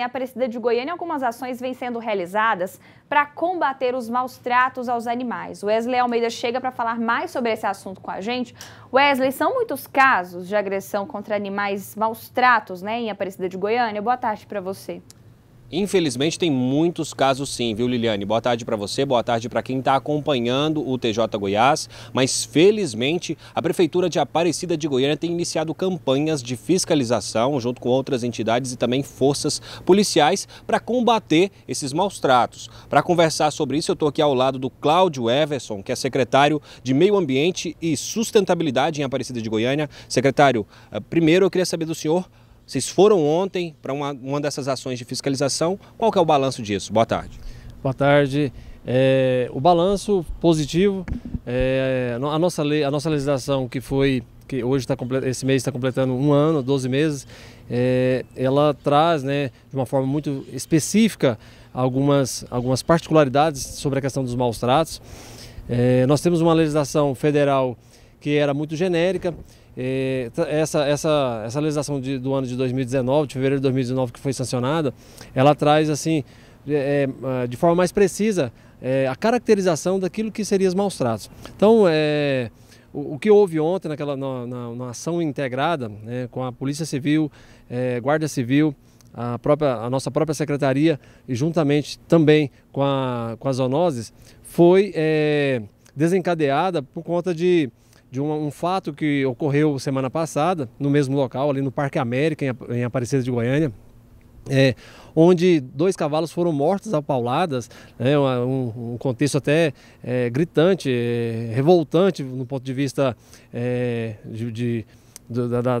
Em Aparecida de Goiânia, algumas ações vêm sendo realizadas para combater os maus tratos aos animais. Wesley Almeida chega para falar mais sobre esse assunto com a gente. Wesley, são muitos casos de agressão contra animais, maus tratos, né, em Aparecida de Goiânia. Boa tarde para você. Infelizmente tem muitos casos sim, viu Liliane? Boa tarde para você, boa tarde para quem está acompanhando o TJ Goiás, mas felizmente a Prefeitura de Aparecida de Goiânia tem iniciado campanhas de fiscalização junto com outras entidades e também forças policiais para combater esses maus tratos. Para conversar sobre isso eu estou aqui ao lado do Cláudio Everson, que é secretário de Meio Ambiente e Sustentabilidade em Aparecida de Goiânia. Secretário, eh, primeiro eu queria saber do senhor vocês foram ontem para uma, uma dessas ações de fiscalização. Qual que é o balanço disso? Boa tarde. Boa tarde. É, o balanço positivo, é, a, nossa lei, a nossa legislação que foi, que hoje está esse mês está completando um ano, 12 meses, é, ela traz né, de uma forma muito específica algumas, algumas particularidades sobre a questão dos maus tratos. É, nós temos uma legislação federal que era muito genérica, é, essa, essa, essa legislação de, do ano de 2019, de fevereiro de 2019, que foi sancionada, ela traz assim é, é, ah, de forma mais precisa a caracterização daquilo que seriam os maus tratos. Então, é, o, o, que houve ontem naquela, na, na, na ação integrada né, com a Polícia Civil, é, Guarda Civil, a, própria, a nossa própria secretaria e juntamente também com, a, com as zoonoses, foi é, desencadeada por conta de de um, um, fato que ocorreu semana passada, no mesmo local, ali no Parque América, em, em Aparecida de Goiânia, é, onde dois cavalos foram mortos a pauladas, né, um, um, contexto até é, gritante, é, revoltante no ponto de vista é, de, de, da, da,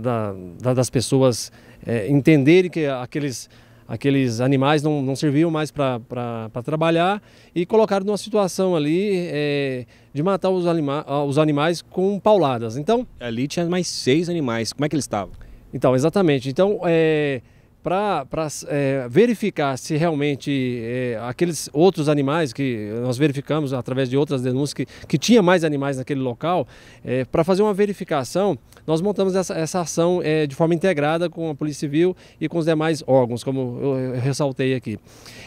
da, das pessoas é, entenderem que aqueles aqueles animais não, não serviam mais para trabalhar e colocaram numa situação ali é, de matar os, anima ah, os animais com pauladas. Então ali tinha mais seis animais. Como é que eles estavam? Então, exatamente. Então, é, para é, verificar se realmente é, aqueles outros animais que nós verificamos através de outras denúncias que, que tinha mais animais naquele local, é, para fazer uma verificação, nós montamos essa, essa ação é, de forma integrada com a Polícia Civil e com os demais órgãos, como eu ressaltei aqui.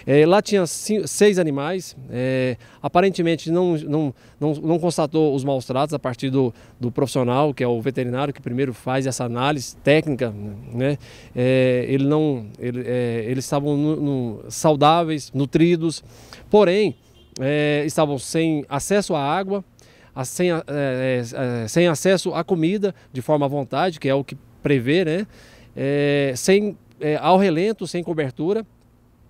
É, lá tinha cinco, seis animais, é, aparentemente não, não, não, não, constatou os maus tratos a partir do, do profissional, que é o veterinário, que primeiro faz essa análise técnica, né? ele não então, ele, é, eles estavam no, no, saudáveis, nutridos, porém, é, estavam sem acesso à água, sem, é, é, é, sem acesso à comida de forma à vontade, que é o que prevê, né? sem, ao relento, sem cobertura.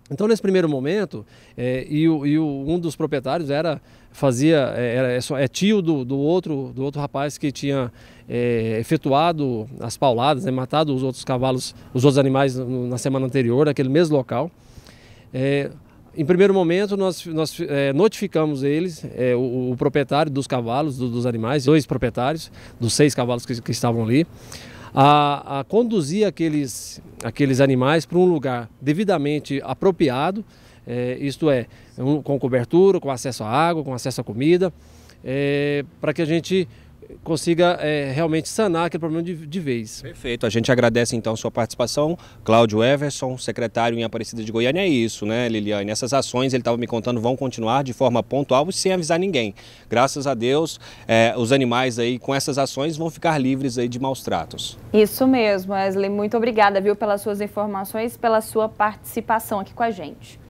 Então, nesse primeiro momento, é, e, o, e o, um dos proprietários era fazia é, era, é, é tio do, do, outro do outro rapaz que tinha é, efetuado as pauladas, né, matado os outros cavalos, os outros animais no, na semana anterior, naquele mesmo local. É, em primeiro momento, nós, nós é, notificamos eles, o, o, proprietário dos cavalos, do, dos animais, dois proprietários dos seis cavalos que, que estavam ali a, a conduzir aqueles, aqueles animais para um lugar devidamente apropriado, é, isto é, um, com cobertura, com acesso à água, com acesso à comida, é, para que a gente consiga é, realmente sanar aquele problema de, de, vez. Perfeito, a gente agradece então sua participação. Cláudio Everson, secretário em Aparecida de Goiânia, é isso, né, Liliane? Essas ações, ele estava me contando, vão continuar de forma pontual e sem avisar ninguém. Graças a Deus, é, os animais aí com essas ações vão ficar livres aí de maus tratos. Isso mesmo, Wesley, muito obrigada, viu, pelas suas informações, pela sua participação aqui com a gente.